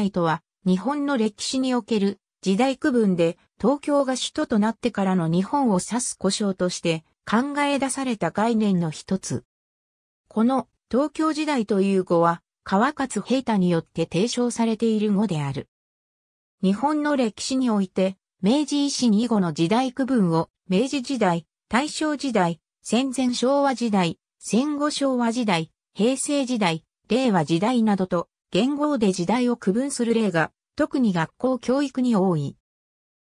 内とは、日本の歴史における時代区分で東京が首都となってからの日本を指す故障として考え出された概念の一つ。この東京時代という語は川勝平太によって提唱されている語である。日本の歴史において明治維新以後の時代区分を明治時代、大正時代、戦前昭和時代、戦後昭和時代、平成時代、令和時代などと元号で時代を区分する例が、特に学校教育に多い。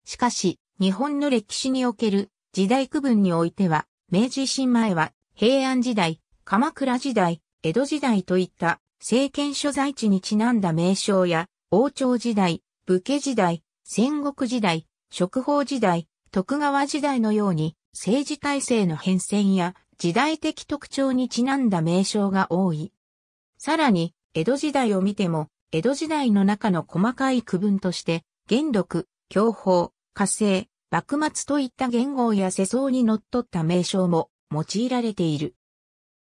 しかし、日本の歴史における時代区分においては、明治維新前は平安時代、鎌倉時代、江戸時代といった政権所在地にちなんだ名称や、王朝時代、武家時代、戦国時代、職法時代、徳川時代のように政治体制の変遷や時代的特徴にちなんだ名称が多い。さらに、江戸時代を見ても、江戸時代の中の細かい区分として、元禄、享保、火星、幕末といった元号や世相に則っった名称も用いられている。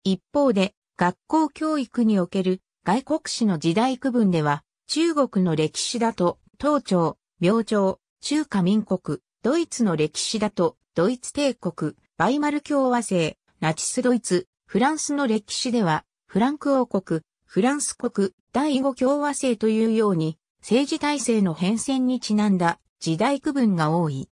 一方で、学校教育における外国史の時代区分では、中国の歴史だと、東朝、明朝、中華民国、ドイツの歴史だと、ドイツ帝国、バイマル共和制、ナチスドイツ、フランスの歴史では、フランク王国、フランス国第5共和制というように、政治体制の変遷にちなんだ時代区分が多い。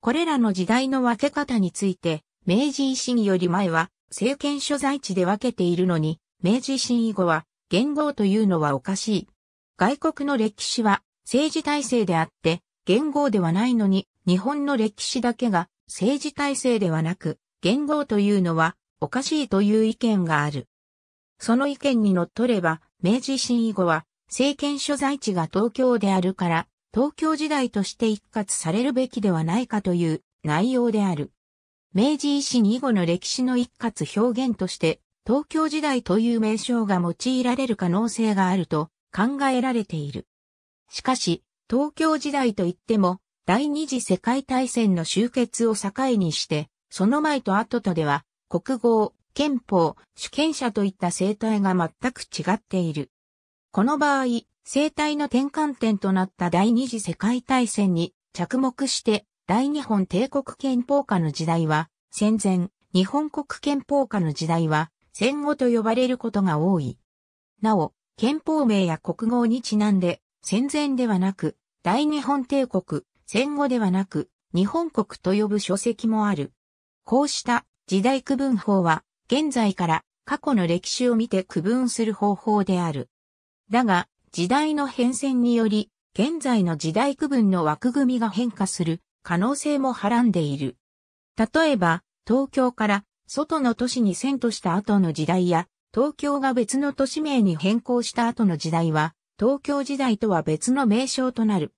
これらの時代の分け方について、明治維新より前は政権所在地で分けているのに、明治維新以後は元号というのはおかしい。外国の歴史は政治体制であって、元号ではないのに、日本の歴史だけが政治体制ではなく、元号というのはおかしいという意見がある。その意見にのっとれば、明治維新以後は、政権所在地が東京であるから、東京時代として一括されるべきではないかという内容である。明治維新以後の歴史の一括表現として、東京時代という名称が用いられる可能性があると考えられている。しかし、東京時代といっても、第二次世界大戦の終結を境にして、その前と後とでは、国語、憲法、主権者といった生態が全く違っている。この場合、生態の転換点となった第二次世界大戦に着目して、大日本帝国憲法下の時代は、戦前、日本国憲法下の時代は、戦後と呼ばれることが多い。なお、憲法名や国号にちなんで、戦前ではなく、大日本帝国、戦後ではなく、日本国と呼ぶ書籍もある。こうした時代区分法は、現在から過去の歴史を見て区分する方法である。だが、時代の変遷により、現在の時代区分の枠組みが変化する可能性もはらんでいる。例えば、東京から外の都市に遷都した後の時代や、東京が別の都市名に変更した後の時代は、東京時代とは別の名称となる。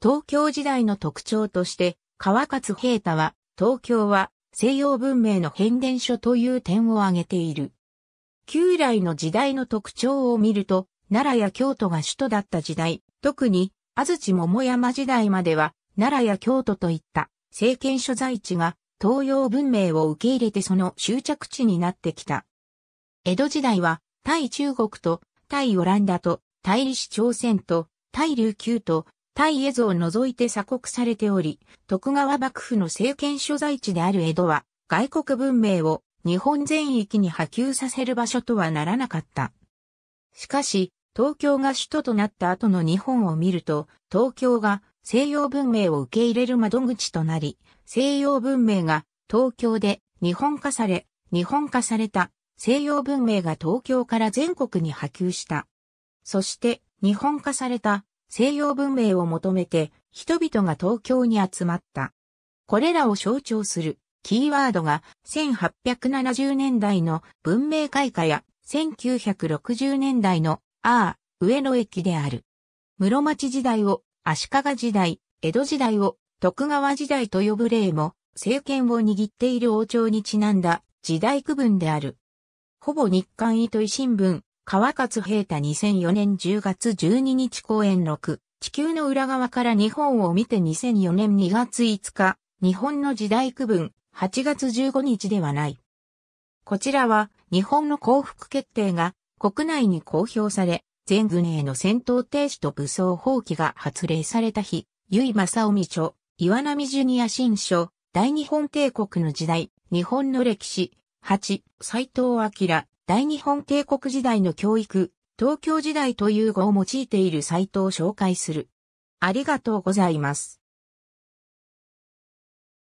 東京時代の特徴として、川勝平太は、東京は西洋文明の変電所という点を挙げている。旧来の時代の特徴を見ると、奈良や京都が首都だった時代、特に安土桃山時代までは、奈良や京都といった政権所在地が東洋文明を受け入れてその終着地になってきた。江戸時代は、対中国と対オランダと対李氏朝鮮と対琉球と大江戸を除いて鎖国されており、徳川幕府の政権所在地である江戸は、外国文明を日本全域に波及させる場所とはならなかった。しかし、東京が首都となった後の日本を見ると、東京が西洋文明を受け入れる窓口となり、西洋文明が東京で日本化され、日本化された西洋文明が東京から全国に波及した。そして、日本化された西洋文明を求めて人々が東京に集まった。これらを象徴するキーワードが1870年代の文明開化や1960年代のああ、上野駅である。室町時代を足利時代、江戸時代を徳川時代と呼ぶ例も政権を握っている王朝にちなんだ時代区分である。ほぼ日刊糸井新聞、川勝平太2004年10月12日公演6、地球の裏側から日本を見て2004年2月5日、日本の時代区分、8月15日ではない。こちらは、日本の降伏決定が、国内に公表され、全軍への戦闘停止と武装放棄が発令された日、由井正臣著、岩波ジュニア新書、大日本帝国の時代、日本の歴史、8、斎藤明、大日本帝国時代の教育、東京時代という語を用いているサイトを紹介する。ありがとうございます。